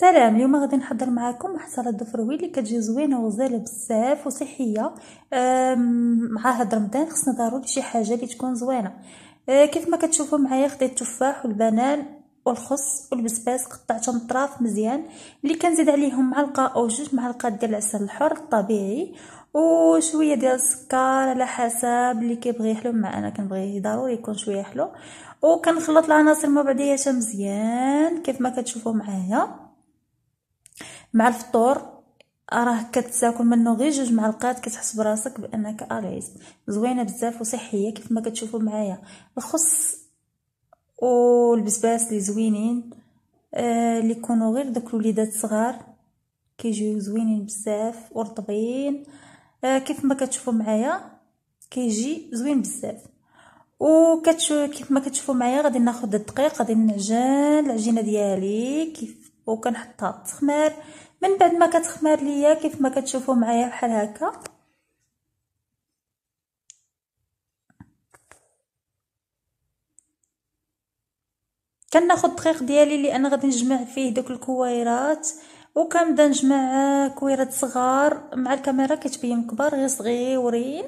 سلام اليوم غادي نحضر معكم حصاله الدفروي اللي كتجي زوينه وزاله بزاف وصحيه مع هاد رمضان خصنا ضروري شي حاجه اللي تكون زوينه أه، كيف ما كتشوفوا معايا خديت التفاح والبنان والخص والبسباس قطعتهم الطراف مزيان اللي كنزيد عليهم معلقه او جوج معلقات ديال العسل الحر الطبيعي وشويه ديال السكر على حسب اللي كيبغي يحلو مع انا كنبغي ضروري يكون شويه حلو وكنخلط العناصر مع بعضياتها مزيان كيف ما كتشوفوا معايا مع الفطور راه كتاكل منه غير جوج معلقات كتحس براسك بانك اليز زوينه بزاف وصحيه كيف ما كتشوفوا معايا الخص والبسباس اللي زوينين اللي آه يكونوا غير دوك الوليدات صغار كيجيو زوينين بزاف ورطبين آه كيف ما كتشوفوا معايا كيجي زوين بزاف وكتشوف كيف ما كتشوفوا معايا غادي ناخذ الدقيق غادي نعجن العجينه ديالي كيف وكنحطها تخمر من بعد ما كتخمر ليا كيف ما كتشوفوا معايا بحال هكا كناخذ الدقيق ديالي لان غادي نجمع فيه دوك الكويرات وكنبدا نجمع كويرات صغار مع الكاميرا كتبين كبار غير صغيورين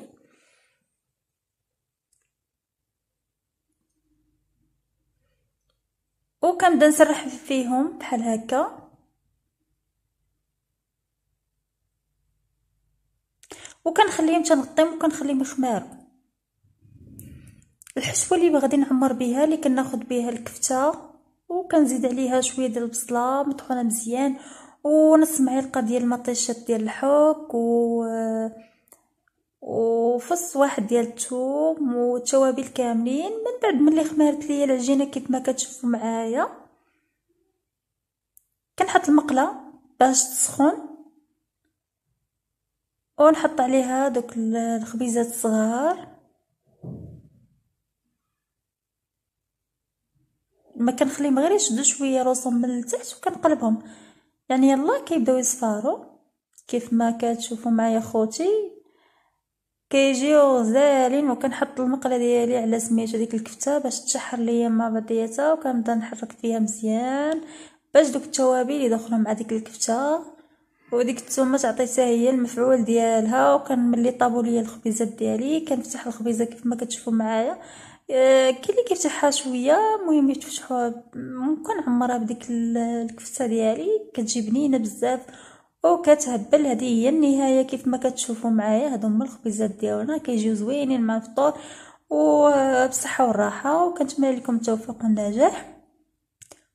وكنبدا نسرح فيهم بحال هكا وكنخليهم تنغطيهم وكنخليهم يخماروا الحشوه اللي غادي نعمر بها اللي كناخذ بها الكفته وكنزيد عليها شويه ديال البصله مطحونه مزيان ونص معلقه ديال المطيشات ديال الحك و وفص واحد ديال الثوم والتوابل كاملين من بعد ملي خمرت ليا العجينه كيف ما كتشوفوا معايا كنحط المقله باش تسخن ونحط عليها دوك الخبيزات الصغار ما كنخليهم غير يشدوا شويه راسهم من التحت وكنقلبهم يعني يلا كيبداو يصفاروا كيف ما كتشوفوا معايا خوتي كيجيو غزالين وكنحط المقله ديالي على سميتو ديك الكفته باش تشحر ليا مع بعضياتها وكنبدا نحرك فيها مزيان باش دوك التوابل يدخلوا مع ديك الكفته وديك التومه تعطيتها هي المفعول ديالها وكنملي طابو ليا الخبيزات ديالي كنفتح الخبيزه كيف ما كتشوفوا معايا آه، كاين اللي كيفتحها شويه المهم يتفتحوا ممكن عمرها بديك الكفته ديالي كتجي بنينه بزاف وكتهبل هذه هي النهايه كيف ما كتشوفوا معايا هادو هما الخبيزات ديالنا كيجيو زوينين مع الفطور وبالصحه والراحه وكنتمنى لكم التوفيق والنجاح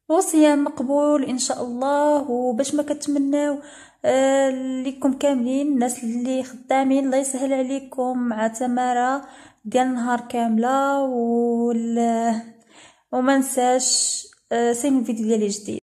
وصيام مقبول ان شاء الله وباش ما كتمناو آه، ليكم كاملين الناس اللي خدامين الله يسهل عليكم مع تماره ديال النهار كامله وال وما نساش آه الفيديو ديالي جديد